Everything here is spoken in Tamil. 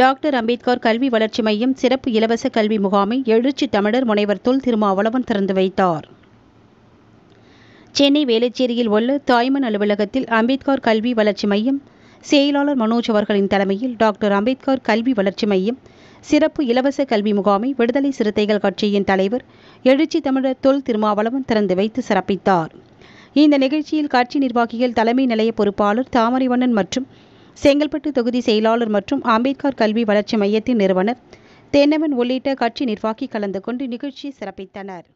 டாக்டர் அம்பேத்கர் கல்வி வளர்ச்சி மையம் சிறப்பு இலவச கல்வி முகாமை எழுச்சி தமிழர் முனைவர் தொல் திருமாவளவன் திறந்து வைத்தார் சென்னை வேலைச்சேரியில் உள்ள தாய்மன் அலுவலகத்தில் அம்பேத்கர் கல்வி வளர்ச்சி மையம் செயலாளர் மனோஜ் அவர்களின் தலைமையில் டாக்டர் அம்பேத்கர் கல்வி வளர்ச்சி மையம் சிறப்பு இலவச கல்வி முகாமை விடுதலை சிறுத்தைகள் கட்சியின் தலைவர் எழுச்சி தமிழர் தொல் திருமாவளவன் திறந்து வைத்து சிறப்பித்தார் இந்த நிகழ்ச்சியில் கட்சி நிர்வாகிகள் தலைமை நிலைய பொறுப்பாளர் தாமரைவண்ணன் மற்றும் செங்கல்பட்டு தொகுதி செயலாளர் மற்றும் அம்பேத்கர் கல்வி வளர்ச்சி மையத்தின் நிறுவனர் தென்னவன் உள்ளிட்ட கட்சி நிர்வாகி கலந்து கொண்டு நிகழ்ச்சி சிறப்பித்தனர்